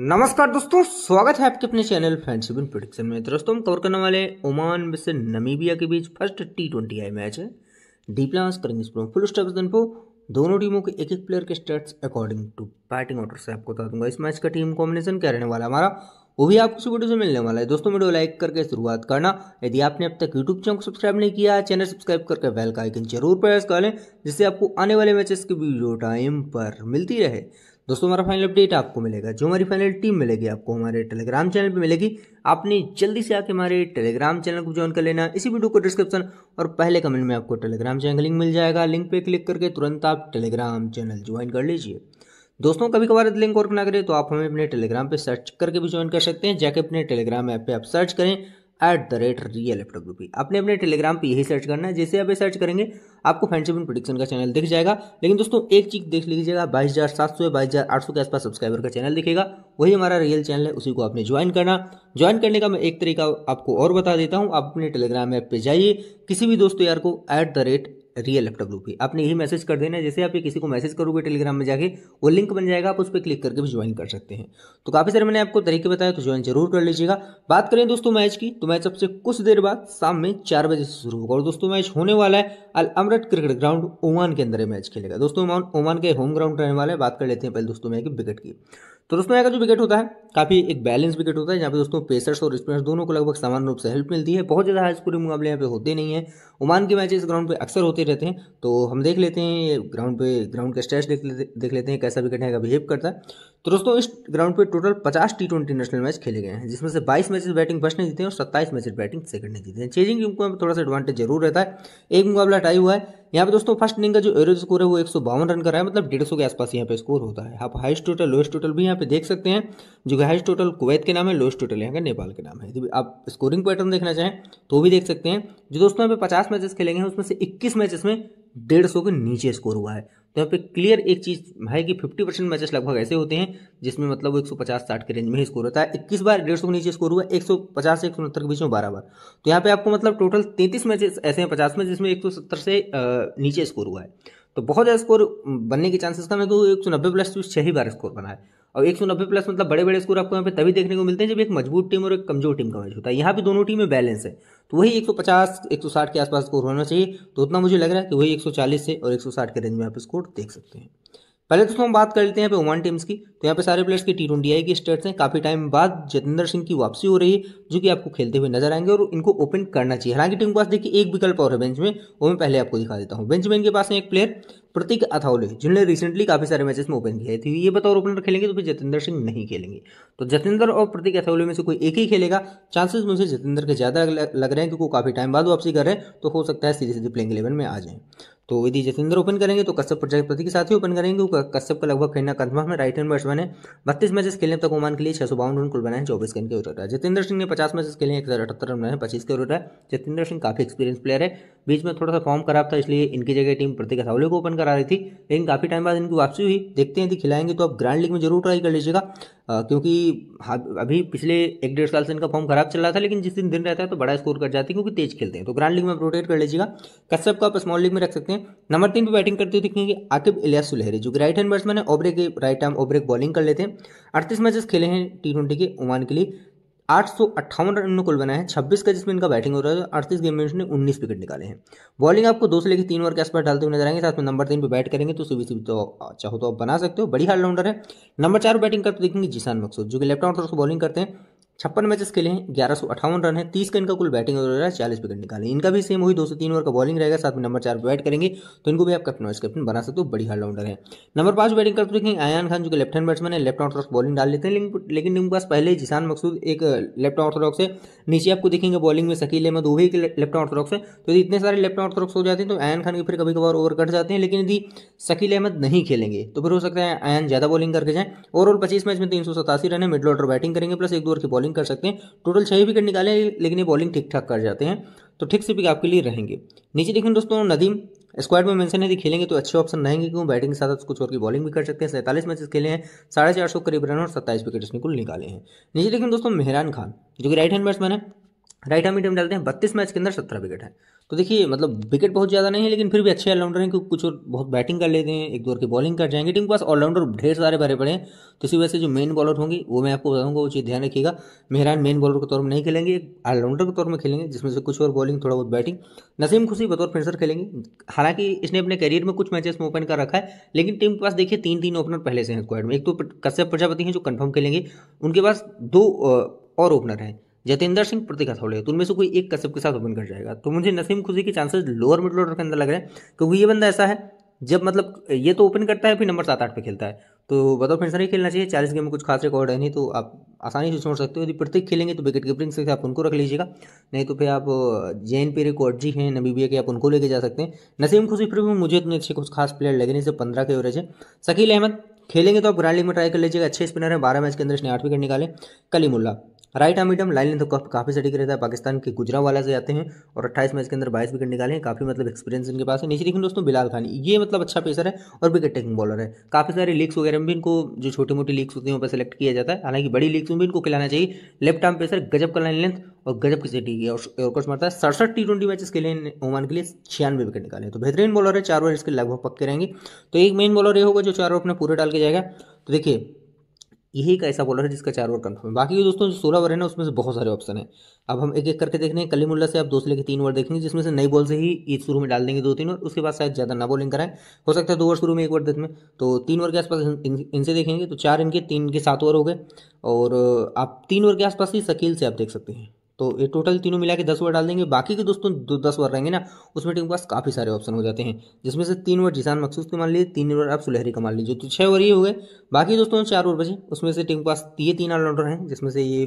नमस्कार दोस्तों स्वागत है आपके अपने चैनल फैंसीबिन प्रोडिक्शन में तो दोस्तों हम कवर करने वाले ओमान वैसे नमीबिया के बीच first T twenty I match है डी प्लान करेंगे इस फुल स्टॉप इन्फो दोनों टीमों के एक एक प्लेयर के stats according to batting order से आपको बता दूंगा इस मैच का टीम कॉम्बिनेशन क्या रहने वाला हमारा वो भी आपको इस वीडियो से मिलने वाला है दोस्तों वीडियो लाइक करके शुरुआत करना यदि आपने अब तक यूट्यूब चैनल को सब्सक्राइब नहीं किया है चैनल सब्सक्राइब करके बेल का आइकन जरूर प्रेस कर लें जिससे आपको आने वाले मैचेस की वीडियो टाइम पर मिलती रहे दोस्तों हमारा फाइनल अपडेट आपको मिलेगा जो हमारी फाइनल टीम मिलेगी आपको हमारे टेलीग्राम चैनल पर मिलेगी आपने जल्दी से आके हमारे टेलीग्राम चैनल को ज्वाइन कर लेना इसी वीडियो को डिस्क्रिप्शन और पहले कमेंट में आपको टेलीग्राम चैनल का लिंक मिल जाएगा लिंक पर क्लिक करके तुरंत आप टेलीग्राम चैनल ज्वाइन कर लीजिए दोस्तों कभी कभार लिंक वर्क ना करें तो आप हमें अपने टेलीग्राम पे सर्च करके भी ज्वाइन कर सकते हैं जाके अपने टेलीग्राम ऐप पे आप सर्च करें at the rate real F W आपने अपने टेलीग्राम पे यही सर्च करना है जैसे आप सर्च करेंगे आपको फ्रेंडशिप एंड प्रोडिक्शन का चैनल दिख जाएगा लेकिन दोस्तों एक चीज देख लीजिएगा बाईस हज़ार सात सौ बाईस हज़ार आठ सौ के आसपास सब्सक्राइबर का चैनल दिखेगा वही हमारा रियल चैनल है उसी को आपने ज्वाइन करना ज्वाइन करने का मैं एक तरीका आपको और बता देता हूँ आप अपने टेलीग्राम ऐप पर जाइए किसी भी दोस्तों यार को at the rate real F W P आपने यही मैसेज कर देना जैसे आप ये किसी को मैसेज करोगे टेलीग्राम में जाके वो लिंक बन जाएगा आप उस पर क्लिक करके भी ज्वाइन कर सकते हैं तो काफ़ी सारे मैंने आपको तरीके बताया तो ज्वाइन जरूर कर लीजिएगा बात करें दोस्तों मैच की तो मैच सबसे कुछ देर बाद शाम में चार बजे से शुरू होगा और दोस्तों मैच होने वाला है Al Amerat cricket ground Oman के अंदर मैच खेलेगा दोस्तों ओमान के होम ग्राउंड रहने वाला है बात कर लेते हैं पहले दोस्तों मैच की विकेट की तो दोस्तों यहाँ का जो विकेट होता है काफी एक बैलेंस विकेट होता है जहाँ पे दोस्तों पेसर्स और स्पिनर्स दोनों को लगभग समान रूप से हेल्प मिलती है बहुत ज़्यादा हाई स्कोरिंग मुकाबले यहाँ पे होते नहीं है ओमान के मैचेस ग्राउंड पे अक्सर होते रहते हैं तो हम देख लेते हैं ग्राउंड पे ग्राउंड का स्टेच देख लेते हैं कैसा विकेट है बिहेव करता है तो दोस्तों इस ग्राउंड पे total 50 T twenty national match खेले गए हैं जिसमें से 22 मैचेस बैटिंग फर्स्ट ने जीते हैं और 27 मैचेस बैटिंग सेकंड ने जीते हैं चेजिंग टीम थोड़ा सा एडवांटेज जरूर रहता है एक मुकाबला टाई हुआ है यहाँ पे दोस्तों फर्स्ट इनिंग का जो एवरेज स्कोर है वो एक रन का रहा है मतलब डेढ़ के आसपास यहाँ पे स्कोर होता है आप हाइस्ट टोटल लोएस्ट टोटल भी यहाँ पे देख सकते हैं जो कि हाइस्ट टोटल कुवैत के नाम है लोएस्ट टोटल यहाँ का नेपाल के नाम है यदि आप स्कोरिंग पैटर्न देखना चाहें तो भी देख सकते हैं जो दोस्तों यहाँ पे पचास मैचेस खेलेंगे उसमें से इक्कीस मैचेस में डेढ़ सौ के नीचे स्कोर हुआ है तो यहाँ पे क्लियर एक चीज़ है कि 50 परसेंट मैचेस लगभग ऐसे होते हैं जिसमें मतलब वो 150 60 के रेंज में ही स्कोर होता है 21 बार डेढ़ सौ के नीचे स्कोर हुआ 150 से एक के बीच में बारह बार तो यहाँ पे आपको मतलब टोटल 33 मैचेस ऐसे हैं 50 में जिसमें 170 से नीचे स्कोर हुआ है तो बहुत ज़्यादा स्कोर बनने के चांसेस कम है क्योंकि एक सौ नब्बे प्लस तो छह ही बार स्कोर बना है और एक सौ नब्बे प्लस मतलब बड़े बड़े स्कोर आपको यहाँ पे तभी देखने को मिलते हैं जब एक मजबूत टीम और एक कमजोर टीम का मैच होता है यहाँ भी दोनों टीमें बैलेंस है तो वही एक सौ पचास एक सौ साठ के आसपास स्कोर होना चाहिए तो उतना मुझे लग रहा है कि वही एक सौ चालीस से और एक सौ साठ के रेंज में आप स्कोर देख सकते हैं पहले दोस्तों हम बात कर लेते हैं यहाँ पे ओमान टीम्स की तो यहाँ पे सारे प्लेयर्स की टी ट्वेंटी आई की स्टेट्स हैं काफ़ी टाइम बाद जितेंद्र सिंह की वापसी हो रही है जो कि आपको खेलते हुए नजर आएंगे और इनको ओपन करना चाहिए हालांकि टीम के पास देखिए एक विकल्प और है बेंच में वो मैं पहले आपको दिखा देता हूँ बेंच में इनके पास है एक प्लेयर प्रतीक अथावले जिन्होंने रिसेंटली काफी सारे मैचेस में ओपन किया है ये बताओ ओपनर खेलेंगे तो फिर जितेंद्र सिंह नहीं खेलेंगे तो जितेंद्र और प्रतीक अथावले में से कोई एक ही खेलेगा चांसेस मुझे जितेंद्र के ज़्यादा लग रहे हैं क्योंकि वो काफ़ी टाइम बाद वापसी कर रहे हैं तो हो सकता है सीधे सीधे प्लेइंग इलेवन में आ जाए तो यदि जितेंद्र ओपन करेंगे तो कश्यप प्रजापति के साथ ही ओपन करेंगे कश्यप का लगभग खेलना कंफर्म है राइट हैंड बैट्समैन है बत्तीस मैचेस खेलने तक ओमान के लिए छह सौ बावन रन कुल बनाए चौबीस रन के ओर है जितेंद्र सिंह ने पचास मैचेस खेले एक हज़ार अठहत्तर रन बनाए पच्चीस के उतर है जितेंद्र सिंह काफी एक्सपीरियंस प्लेयर है बीच में थोड़ा सा फॉर्म खराब था इसलिए इनकी जगह टीम प्रतीक सावले को ओपन करा रही थी लेकिन काफी टाइम बाद इनकी वापसी हुई देखते हैं यदि खिलाएंगे तो आप ग्रांड लीग में जरूर ट्राई कर लीजिएगा क्योंकि अभी पिछले एक डेढ़ साल से इनका फॉर्म खराब चल रहा था लेकिन जिस दिन दिन रहता है तो बड़ा स्कोर कर जाती है क्योंकि तेज खेलते हैं तो ग्रांड लीग में रोटेट कर लीजिएगा कश्यप को आप स्मॉल लीग में रख सकते हैं हैं नंबर तीन पे बैटिंग करते हुए दिखेंगे आकिब इलिया सुलहरी जो कि राइट हैंड बैट्समैन है ओबरे के राइट आर्म ओबरे बॉलिंग कर लेते हैं अड़तीस मैचेस खेले हैं टी ट्वेंटी के ओमान के लिए आठ सौ अट्ठावन रन इन्होंने कुल बनाया है छब्बीस का जिसमें इनका बैटिंग हो रहा है अड़तीस गेम में इन्होंने उन्नीस विकेट निकाले हैं बॉलिंग आपको दो से लेकर तीन ओवर के आसपास डालते हुए नजर आएंगे साथ में नंबर तीन पे बैट करेंगे तो सुबह सुबह तो चाहो तो आप बना सकते हो बड़ी हार्ड राउंडर है नंबर चार बैटिंग करते देखेंगे जिसान मकसूद जो कि लेफ्ट आउट से बॉलिंग करते हैं छप्पन मैचेस खेले हैं ग्यारह सौ अठावन रन है तीस का इनका कुल बैटिंग ओवर है चालीस विकेट निकाले इनका भी सेम वही दो सौ तीन ओवर का बॉलिंग रहेगा साथ में नंबर चार बैट करेंगे तो इनको भी आप कैप्टन वाइस कैप्टन बना सकते हो बड़ी ऑलराउंडर है नंबर पांच बैटिंग करते देखें आयान खान जो कि लेफ्ट हैंड बैट्समैन है लेफ्ट ऑर्थोडॉक्स बॉलिंग डाल लेते हैं लेकिन इनके पास पहले जिसान मकसूद एक लेफ्ट ऑर्थोडॉक्स है नीचे आपको देखेंगे बॉलिंग में सकील अहमद वो भी एक लेफ्ट ऑर्थोडॉक्स है तो यदि इतने सारे लेफ्ट ऑर्थोडॉक्स हो जाते हैं तो आयान खान के फिर कभी कभार ओवर कट जाते हैं लेकिन यदि सकील अहमद नहीं खेलेंगे तो फिर हो सकता है आयान ज़्यादा बॉलिंग करके जाए ओवरऑल पच्चीस मैच में तीन सौ सतासी रन है मिडल ऑर्डर बैटिंग करेंगे प्लस एक दो ओवर की बॉलिंग बॉलिंग कर सकते हैं टोटल छः विकेट निकाले लेकिन ये बॉलिंग ठीक ठाक कर जाते हैं तो ठीक से पिक आपके लिए रहेंगे नीचे देखें दोस्तों नदीम स्क्वाड में मेंशन है कि खेलेंगे तो अच्छे ऑप्शन रहेंगे क्यों बैटिंग के साथ कुछ और की बॉलिंग भी कर सकते हैं सैंतालीस मैचेस खेले हैं साढ़े चार सौ करीब रन और सत्ताईस विकेट इसने कुल निकाले हैं नीचे देखें दोस्तों मेहरान खान जो कि राइट हैंड बैट्समैन है राइट हैंड मीडियम डालते हैं बत्तीस मैच के अंदर सत्रह विकेट है तो देखिए मतलब विकेट बहुत ज़्यादा नहीं है लेकिन फिर भी अच्छे ऑलराउंडर हैं क्योंकि कुछ और बहुत बैटिंग कर लेते हैं एक दो की बॉलिंग कर जाएंगे टीम के पास ऑलराउंडर ढेर सारे भरे पड़े हैं तो इसी वजह से जो मेन बॉलर होंगे वो मैं आपको बताऊंगा वो चीज़ ध्यान रखिएगा मेहरान मेन बॉलर के तौर में नहीं खेलेंगे एक ऑलराउंडर के तौर में खेलेंगे जिसमें से कुछ और बॉलिंग थोड़ा बहुत बैटिंग नसीम खुशी बतौर फिंसर खेलेंगे हालांकि इसने अपने करियर में कुछ मैचेस में ओपन कर रखा है लेकिन टीम के पास देखिए तीन तीन ओपनर पहले से हैं स्क्वाड में एक तो कश्यप प्रजापति हैं जो कन्फर्म खेलेंगे उनके पास दो और ओपनर हैं जतेंद्र सिंह प्रतीक हथौड़े तो उनमें से कोई एक कश्यप के साथ ओपन कर जाएगा तो मुझे नसीम खुशी के चांसेस लोअर मिडल ऑर्डर के अंदर लग रहे हैं क्योंकि ये बंदा ऐसा है जब मतलब ये तो ओपन करता है फिर नंबर सात आठ पे खेलता है तो बताओ फेंसर ही खेलना चाहिए चालीस गेम में कुछ खास रिकॉर्ड है नहीं तो आप आसानी से छोड़ सकते हो यदि प्रत्येक खेलेंगे तो विकेट कीपरिंग से आप उनको रख लीजिएगा नहीं तो फिर आप जैन रिकॉर्ड जी हैं नबीबिया के आप उनको लेके जा सकते हैं नसीम खुशी फिर भी मुझे इतने अच्छे कुछ खास प्लेयर लगे नहीं सिर्फ पंद्रह के ओवरेज है शकील अहमद खेलेंगे तो आप ग्रैंड लीग में ट्राई कर लीजिएगा अच्छे स्पिनर है बारह मैच के अंदर इसने आठ विकेट निकाले Kaleemullah right arm medium line length तो काफ़ी सटीक रहता है पाकिस्तान के गुजरा वाला से आते हैं और 28 मैच के अंदर 22 विकेट निकाले हैं काफ़ी मतलब एक्सपीरियंस इनके पास है नीचे देखें दोस्तों बिलाल खानी ये मतलब अच्छा पेसर है और विकेट टेकिंग बॉलर है काफ़ी सारे लीग्स वगैरह में भी इनको जो छोटी मोटी लीग्स होती हैं वहाँ पर सेलेक्ट किया जाता है हालांकि बड़ी लीग्स में भी इनको खिलाना चाहिए लेफ्ट आर्म पेसर गजब का लाइन लेंथ और गजब की सटी है और कुछ मारता है सड़सठ टी ट्वेंटी मैचेस के लिए ओमान के लिए छियानवे विकेट निकाले तो बेहतरीन बॉलर है चार ओवर इसके लगभग पक्के रहेंगे तो एक मेन बॉलर ये होगा जो चार ओवर अपने पूरे डाल के जाएगा तो देखिए यही एक ऐसा बॉलर है जिसका चार ओवर कन्फर्म है बाकी जो दोस्तों सोलह ओवर है ना उसमें से बहुत सारे ऑप्शन हैं अब हम एक एक करके देखने हैं कलीमुल्ला से आप दूसरे के तीन ओवर देखेंगे जिसमें से नई बॉल से ही ईद शुरू में डाल देंगे दो तीन ओवर उसके बाद शायद ज़्यादा ना बॉलिंग कराएं हो सकता है दो ओवर शुरू में एक ओवर दस में तो तीन ओवर के आसपास इनसे देखेंगे तो चार इनके तीन के सात ओवर हो गए और आप तीन ओवर के आसपास ही शकील से आप देख सकते हैं तो ये टोटल तीनों मिला के दस वर्ड डाल देंगे बाकी के दोस्तों दो दस वर्ड रहेंगे ना उसमें टीम के पास काफ़ी सारे ऑप्शन हो जाते हैं जिसमें से तीन वर्ड जिसान मखसूस के मान लीजिए तीन वर्ड आप सुलहरी का मान लीजिए तो छः वर्ड ये हो गए बाकी दोस्तों चार वर्ड बचे उसमें से टीम के पास ये तीन ऑलराउंडर हैं जिसमें से ये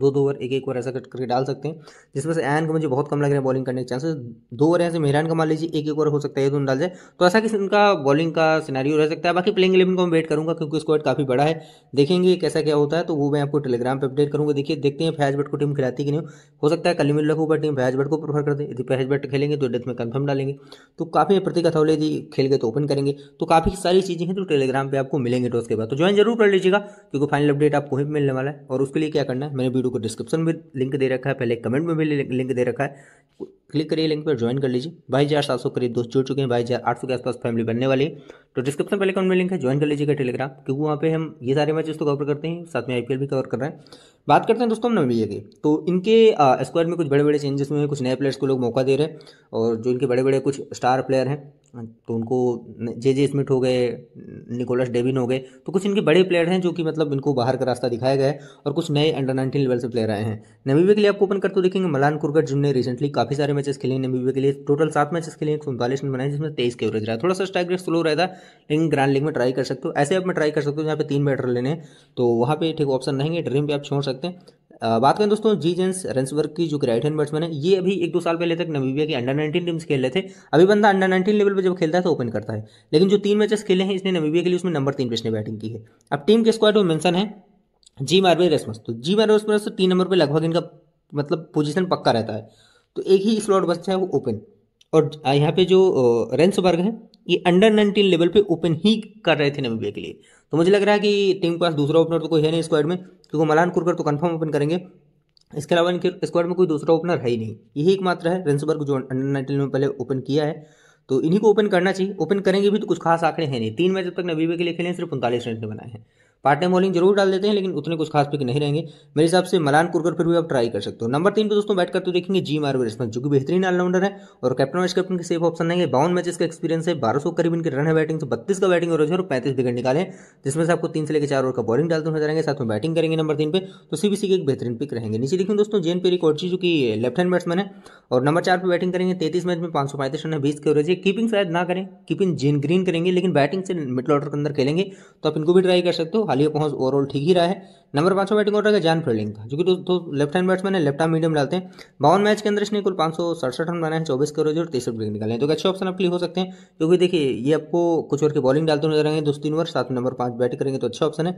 दो दो ओवर एक एक ओवर ऐसा कट करके डाल सकते हैं जिसमें से एन को मुझे बहुत कम लग रहा है बॉलिंग करने के चांसेस दो ओवर ऐसे मेहरान का मान लीजिए एक एक ओवर हो सकता है ये दोनों डाल जाए तो ऐसा कि उनका बॉलिंग का सिनारी रह सकता है बाकी प्लेइंग इलेवन को मैं वेट करूँगा क्योंकि स्क्वाड काफ़ी बड़ा है देखेंगे कैसा क्या होता है तो वो मैं आपको टेलीग्राम पर अपडेट करूँगा देखिए देखते हैं फैज को टीम खिलाती कि नहीं हो सकता है कल मिल पर टीम फैज को प्रेफर करते यदि फैज खेलेंगे तो डेथ में कन्फर्म डालेंगे तो काफ़ी प्रतिका अथौले यदि खेल गए तो ओपन करेंगे तो काफ़ी सारी चीज़ें हैं तो टेलीग्राम पर आपको मिलेंगे टॉस के बाद तो ज्वाइन जरूर कर लीजिएगा क्योंकि फाइनल अपडेट आपको ही मिलने वाला है और उसके लिए क्या करना है मैंने वीडियो को डिस्क्रिप्शन में लिंक दे रखा है पहले कमेंट में भी लिंक दे रखा है क्लिक करिए लिंक पर ज्वाइन कर लीजिए बाईस हज़ार सात सौ करीब दोस्त जुड़ चुके हैं बाईस हज़ार आठ सौ के आसपास फैमिली बनने वाली है तो डिस्क्रिप्शन पहले कमेंट में लिंक है ज्वाइन कर लीजिएगा टेलीग्राम क्योंकि वहाँ पे हम ये सारे मैचेस तो कवर करते हैं साथ में आईपीएल भी कवर कर रहे हैं बात करते हैं दोस्तों हम नवीए की तो इनके स्क्वायर में कुछ बड़े बड़े चेंजेस हुए हैं कुछ नए प्लेयर्स को लोग मौका दे रहे हैं और जो इनके बड़े बड़े कुछ स्टार प्लेयर हैं तो उनको जे जे स्मिथ हो गए निकोलस डेविन हो गए तो कुछ इनके बड़े प्लेयर हैं जो कि मतलब इनको बाहर का रास्ता दिखाया गया है और कुछ नए अंडर नाइनटीन लेवल से प्लेयर आए हैं नमीबिया के लिए आपको ओपन करते हुए देखेंगे मलान कुरगट जिनने रिसेंटली काफ़ी सारे मैचेस खेले हैं नमीबिया के लिए टोटल सात मैचेस खेले एक सौ उनतालीस रन बनाए जिसमें तेईस के एवरेज रहा थोड़ा सा स्ट्राइक रेट स्लो रहता लेकिन ग्रांड लीग में ट्राई कर सकते हो ऐसे आप में ट्राई कर सकते हो जहाँ पे तीन बैटर लेने तो वहाँ पे ठीक ऑप्शन रहेंगे ड्रीम पे आप छोड़ सकते सकते हैं बात करें दोस्तों जी जेंस रेंसबर्ग की जो राइट हैंड बैट्समैन है ये अभी एक दो साल पहले तक नवीबिया की अंडर 19 टीम्स खेल रहे थे अभी बंदा अंडर 19 लेवल पर जब खेलता है तो ओपन करता है लेकिन जो तीन मैचेस खेले हैं इसने नवीबिया के लिए उसमें नंबर तीन पर इसने बैटिंग की है अब टीम के स्क्वाड में मैंसन है जी मारवे रेस्मस तो जी मारवे रेस्मस तो तीन नंबर पर लगभग इनका मतलब पोजिशन पक्का रहता है तो एक ही स्लॉट बचता है वो ओपन और यहाँ पे जो रेंसबर्ग है ये अंडर नाइनटीन लेवल पे ओपन ही कर रहे थे नमीबिया के लिए तो मुझे लग रहा है कि टीम के पास दूसरा ओपनर तो कोई है नहीं स्क्वाड में क्योंकि मलान कुरकर तो कन्फर्म ओपन करेंगे इसके अलावा इनके स्क्वाड में कोई दूसरा ओपनर है ही नहीं यही एकमात्र है रेंसबर्ग जो अंडर नाइनटीन में पहले ओपन किया है तो इन्हीं को ओपन करना चाहिए ओपन करेंगे भी तो कुछ खास आंकड़े हैं नहीं तीन मैच जब तक नबीबे के लिए खेले सिर्फ उनतालीस रन बनाए हैं पार्ट टाइम बॉलिंग जरूर डाल देते हैं लेकिन उतने कुछ खास पिक नहीं रहेंगे मेरे हिसाब से मलान कुरकर फिर भी आप ट्राई कर सकते हो नंबर तीन पर दोस्तों बैट करते तो देखेंगे जी मार्ग रिस्पंस जो कि बेहतरीन ऑलराउंडर है और कैप्टन वाइस कैप्टन के सेफ ऑप्शन है बावन मैचेस का एक्सपीरियंस है बारह सौ करीब इनके रन है बैटिंग से तो बत्तीस का बैटिंग और पैंतीस विकेट निकाले जिसमें से आपको तीन से लेकर चार ओवर का बॉलिंग डालते हुए जाएंगे साथ में बैटिंग करेंगे नंबर तीन पे तो सीबीसी के एक बेहतरीन पिक रहेंगे नीचे देखेंगे दोस्तों जेन पेरी कोर्ची जो कि लेफ्ट हैंड बैट्समैन है और नंबर चार पर बैटिंग करेंगे तेतीस मैच में पाँच सौ पैंतीस रन है बीस के ओवरेज है कीपिंग शायद ना करें कीपिंग जेन ग्रीन करेंगे लेकिन बैटिंग से मिडल ऑर्डर के अंदर खेलेंगे तो आप इनको भी ट्राई कर सकते हो पालियो पहुंच ओवरऑल ठीक ही रहा है नंबर पांचों बैटिंग ऑर्डर है जैन फील्डिंग का जो कि दोस्तों लेफ्ट हैंड बैट्समैन है लेफ्ट मीडियम डालते हैं बावन मैच के अंदर इसने कुल पांच सौ सड़सठ रन बनाए हैं चौबीस करोड़ और तिरसठ विकेट निकाले हैं तो अच्छे ऑप्शन आपके लिए हो सकते हैं क्योंकि देखिए ये आपको कुछ और की बॉलिंग डालते नजर आएंगे दोस्तों तीन ओवर सात नंबर पांच बैट करेंगे तो अच्छा ऑप्शन है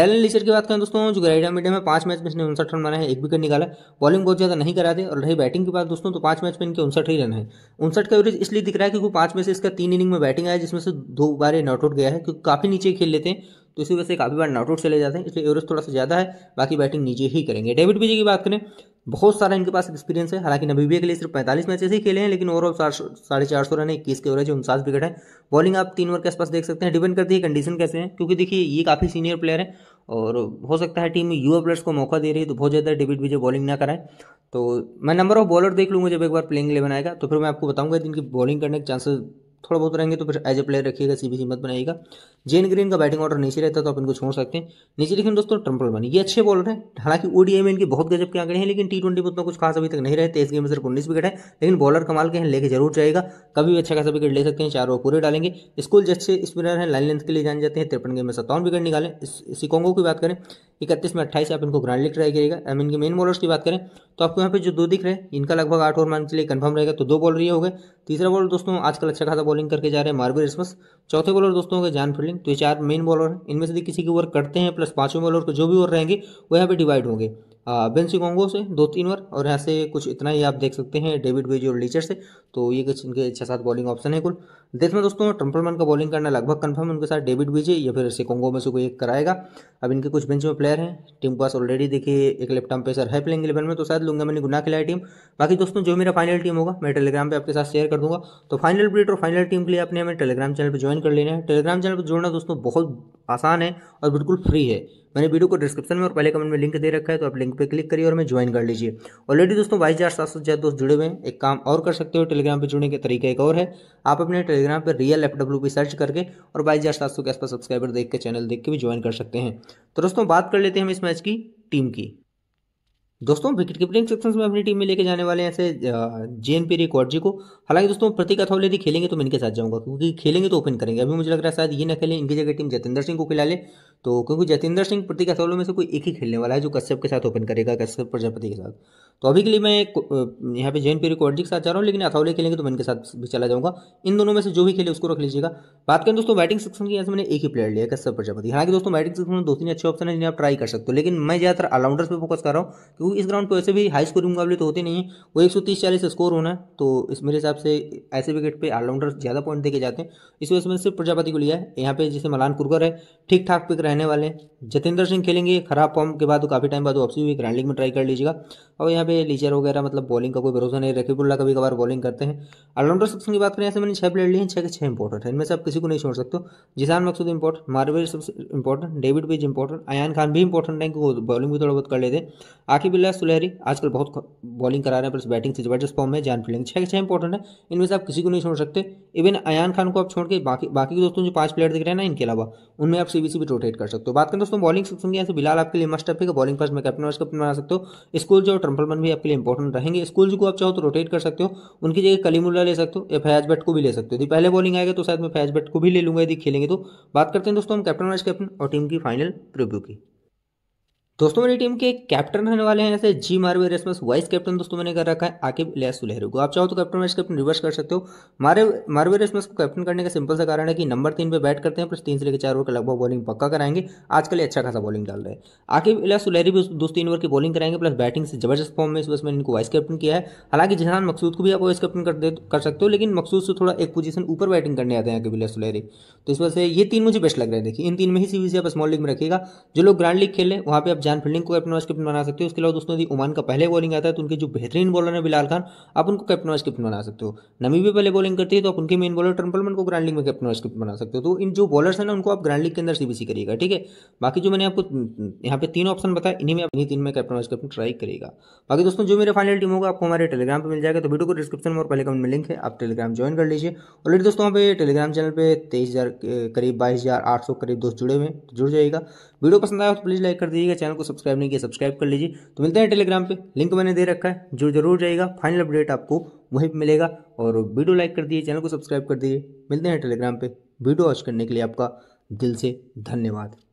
डायलन लीचर की बात करें दोस्तों जो ग्राइडा मीडियम है पांच मैच में इसने उनसठ रन बनाए हैं एक विकेट निकाला बॉलिंग बहुत ज़्यादा नहीं कराते और रही बैटिंग की बात दोस्तों तो पांच मैच में इनके उनसठ ही रन है उनसठ का एवरेज इसलिए दिख रहा है क्योंकि पांच में से इसका तीन इनिंग में बैटिंग आया जिसमें से दो बार नॉट आउट गया है क्योंकि काफ़ी नीचे खेल लेते हैं तो इसी वजह से काफ़ी बार नॉट आउट चले जाते हैं इसलिए एवरेज थोड़ा सा ज़्यादा है बाकी बैटिंग नीचे ही करेंगे डेविड बीजे की बात करें बहुत सारा इनके पास एक्सपीरियंस है हालांकि नबीबिया के लिए सिर्फ पैंतालीस मैचेस ही खेले हैं लेकिन ओवरऑल साढ़े चार सौ रन है इक्कीस के है उनचास विकेट है बॉलिंग आप तीन ओवर के आसपास देख सकते हैं डिपेंड करती है कंडीशन कैसे हैं क्योंकि देखिए ये काफ़ी सीनियर प्लेयर है और हो सकता है टीम युवा प्लेयर्स को मौका दे रही है तो बहुत ज़्यादा डेविड विजय बॉलिंग ना कराएं तो मैं नंबर ऑफ बॉलर देख लूँगा जब एक बार प्लेइंग इलेवन आएगा तो फिर मैं आपको बताऊँगा इनकी बॉलिंग करने के चांसेस थोड़ा बहुत रहेंगे तो फिर एज ए प्लेयर रखिएगा सीबीसी मत बनाएगा जेन ग्रीन का बैटिंग ऑर्डर नीचे रहता तो आप इनको छोड़ सकते हैं नीचे लेकिन दोस्तों ट्रम्पल बनी ये अच्छे बॉलर है हालांकि ओडीए में इनके बहुत गजब के आंकड़े हैं लेकिन टी ट्वेंटी में उतना कुछ खास अभी तक नहीं रहे तेज गेम में सिर्फ उन्नीस विकेट है लेकिन बॉलर कमाल के हैं लेके जरूर जाएगा कभी भी अच्छा खासा विकेट ले सकते हैं चार ओवर पूरे डालेंगे स्कूल जैसे स्पिनर हैं लाइन लेंथ के लिए जाने जाते हैं तिरपन गेम में सत्तावन विकेट निकाले सिकोंगो की बात करें इकतीस में अट्ठाईस आप इनको लिख रहेगा आई मीन इनके मेन बॉलर्स की बात करें तो आपको यहाँ पे जो दो दिख रहे हैं इनका लगभग आठ ओवर मान के लिए कन्फर्म रहेगा तो दो बॉलर ये हो गए तीसरा बॉलर दोस्तों आजकल अच्छा खासा बॉलिंग करके जा रहे हैं मार्बिल रिस्मस चौथे बॉलर दोस्तों के जान फील्डिंग तो ये चार मेन बॉलर हैं इनमें से किसी के ओवर कटते हैं प्लस पाँचों बॉलर को जो भी ओवर रहेंगे वो यहाँ पे डिवाइड होंगे बेंसिकोंगो से दो तीन बार और यहाँ से कुछ इतना ही आप देख सकते हैं डेविड बेजी और लीचर से तो ये कुछ इनके छः सात बॉलिंग ऑप्शन है कुल देख में दोस्तों ट्रम्पलमैन का बॉलिंग करना लगभग कंफर्म है उनके साथ डेविड विजे या फिर सिकोंगो में से कोई एक कराएगा अब इनके कुछ बेंच में प्लेयर हैं टीम पास ऑलरेडी देखिए एक लेफ्ट पेसर है प्लेइंग इलेवन में तो शायद लूंगा मैंने गुना खिलाई टीम बाकी दोस्तों जो मेरा फाइनल टीम होगा मैं टेलीग्राम पर आपके साथ शेयर कर दूंगा तो फाइनल ब्रेड और फाइनल टीम के लिए आपने हमें टेलीग्राम चैनल पर ज्वाइन कर लेना है टेलीग्राम चैनल पर जुड़ना दोस्तों बहुत आसान है और बिल्कुल फ्री है मैंने वीडियो को डिस्क्रिप्शन में और पहले कमेंट में लिंक दे रखा है तो आप लिंक पे क्लिक करिए और हमें ज्वाइन कर लीजिए ऑलरेडी दोस्तों बाईस हज़ार सात सौ ज्यादा दोस्त जुड़े हुए हैं एक काम और कर सकते हो टेलीग्राम पे जुड़ने का तरीका एक और है आप अपने टेलीग्राम पर real F W P search करके और बाईस हज़ार सात सौ के आसपास सब्सक्राइबर देख के चैनल देख के भी ज्वाइन कर सकते हैं तो दोस्तों बात कर लेते हैं हम इस मैच की टीम की दोस्तों विकेट कीपरिंग सेक्शन में अपनी टीम में लेके जाने वाले हैं ऐसे जेएनपी रिकॉर्ड जी को हालांकि दोस्तों प्रतीक अथौल यदि खेलेंगे तो मैं इनके साथ जाऊंगा क्योंकि खेलेंगे तो ओपन करेंगे अभी मुझे लग रहा है शायद ये ना खेलें इनकी जगह टीम जतेंद्र सिंह को खिला ले तो क्योंकि जतेंद्र सिंह प्रतीक अथौलों में से कोई एक ही खेलने वाला है जो कश्यप के साथ ओपन करेगा कश्यप प्रजापति के साथ तो अभी के लिए मैं यहाँ पे जैन पेरी क्वालिटी के साथ जा रहा हूँ लेकिन अथावले खेलेंगे तो मैं इनके साथ भी चला जाऊंगा इन दोनों में से जो भी खेले उसको रख लीजिएगा बात करें दोस्तों बैटिंग सेक्शन की यहाँ से मैंने एक ही प्लेयर लिया कश्यप प्रजापति हालांकि दोस्तों बैटिंग सेक्शन में दो तीन अच्छे ऑप्शन है जिन्हें आप ट्राई कर सकते हो लेकिन मैं ज़्यादातर ऑलराउंडर्स पर फोकस कर रहा हूँ क्योंकि इस ग्राउंड पर वैसे भी हाई स्कोरिंग मुकाबले तो होते नहीं है वो एक सौ तीस चालीस स्कोर होना है तो इस मेरे हिसाब से ऐसे विकेट पर ऑलराउंडर ज़्यादा पॉइंट देखे जाते हैं इस वजह से मैंने सिर्फ प्रजापति को लिया है यहाँ पे जैसे मलान कुरकर है ठीक ठाक पिक रहने वाले हैं जितेंद्र सिंह खेलेंगे खराब फॉर्म के बाद तो काफ़ी टाइम बाद वापसी हुई ग्रैंड लीग में ट्राई कर लीजिएगा और यहाँ यहाँ पे लीचर वगैरह मतलब बॉलिंग का कोई भरोसा नहीं रखी बुल्ला कभी कभार बॉलिंग करते हैं ऑलराउंडर सेक्शन की बात करें ऐसे मैंने छह प्लेयर लिए हैं छह के छह इंपॉर्टेंट है इनमें से आप किसी को नहीं छोड़ सकते जिसान मकसूद इंपॉर्टेंट मारवे सबसे इंपॉर्टेंट डेविड पेज इंपॉर्टेंट अयान खान भी इंपॉर्टेंट है क्योंकि बॉलिंग भी थोड़ा बहुत कर लेते हैं आखिर बिल्ला सुलहरी आजकल बहुत बॉलिंग करा रहे हैं प्लस बैटिंग से जबरदस्त फॉर्म में जान फील्डिंग छह के छह इंपॉर्टेंट है इनमें से आप किसी को नहीं छोड़ सकते इवन अयान खान को आप छोड़ के बाकी बाकी के दोस्तों जो पांच प्लेयर दिख रहे हैं ना इनके अलावा उनमें आप सीबीसी भी रोटेट कर सकते हो बात करें दोस्तों बॉलिंग सेक्शन की ऐसे बिलाल आपके लिए मस्ट है बॉलिंग फर्स्ट में कैप्टन वाइस कैप्टन बना सकते हो स्कूल जो ट्रम्पल बैट्समैन भी आपके लिए इंपॉर्टेंट रहेंगे स्कूल को आप चाहो तो रोटेट कर सकते हो उनकी जगह कलीमुल्ला ले सकते हो या फैज बट को भी ले सकते हो यदि पहले बॉलिंग आएगा तो शायद मैं फैज बट को भी ले लूंगा यदि खेलेंगे तो बात करते हैं दोस्तों हम कैप्टन वाइस कैप्टन और टीम की फाइनल प्रीव्यू की दोस्तों मेरी टीम के कैप्टन रहने वाले हैं ऐसे G Merwe Erasmus vice captain दोस्तों मैंने कर रखा है आकिब लिया सुलहरू को आप चाहो तो कैप्टन वाइस कैप्टन रिवर्स कर सकते हो मारे मारवे रेसमस को कैप्टन करने का सिंपल सा कारण है कि नंबर तीन पे बैट करते हैं प्लस तीन से लेकर चार ओवर का लगभग बॉलिंग पक्का कराएंगे आजकल अच्छा खासा बॉलिंग डाल रहे हैं आकिब लिया सुलहरी भी दो तीन ओवर की बॉलिंग कराएंगे प्लस बैटिंग से जबरदस्त फॉर्म में इस बस मैंने इनको वाइस कैप्टन किया है हालांकि जहान मकसूद को भी आप वाइस कैप्टन कर कर सकते हो लेकिन मकसूद से थोड़ा एक पोजीशन ऊपर बैटिंग करने आते हैं आकिब इलियास सुलहरी तो इस वजह से ये तीन मुझे बेस्ट लग रहे हैं देखिए इन तीन में ही से आप स्मॉल लीग में रखिएगा जो लोग ग्रांड लीग खेल रहे वहाँ पर आप जान फील्डिंग को कैप्टन वाइस कैप्टन बना सकते हो उसके अलावा दोस्तों यदि ओमान का पहले बॉलिंग आता है तो उनके जो बेहतरीन बॉलर है बिलाल खान आप उनको कैप्टन वाइस कैप्टन बना सकते हो नमी भी पहले बॉलिंग करती है तो आप उनके मेन बॉलर ट्रम्पलमैन को ग्रांड लीग में कैप्टन वाइस कैप्टन बना सकते हो तो इन जो बॉलर्स हैं ना उनको आप ग्रांड लीग के अंदर सीबीसी करिएगा ठीक है बाकी जो मैंने आपको हम्म, हम्म, यहाँ पे तीन ऑप्शन बताया इन्हीं में आप इन्हीं तीन में कैप्टन वाइस कैप्टन ट्राई करेगा बाकी दोस्तों जो मेरे फाइनल टीम होगा आपको हमारे टेलीग्राम पर मिल जाएगा तो वीडियो को डिस्क्रिप्शन में और पहले कमेंट में लिंक है आप टेलीग्राम ज्वाइन कर लीजिए ऑलरेडी दोस्तों वहाँ पे टेलीग्राम चैनल पे तेईस हज़ार करीब बाईस हज़ार आठ सौ करीब दोस्त जुड़े हुए तो जुड़ जाएगा वीडियो पसंद आया तो प्लीज़ लाइक कर दीजिएगा चैनल को सब्सक्राइब नहीं किया सब्सक्राइब कर लीजिए तो मिलते हैं टेलीग्राम पे लिंक मैंने दे रखा है जो जरूर जाएगा फाइनल अपडेट आपको वहीं पर मिलेगा और वीडियो लाइक कर दिए चैनल को सब्सक्राइब कर दिए मिलते हैं टेलीग्राम पर वीडियो वॉच करने के लिए आपका दिल से धन्यवाद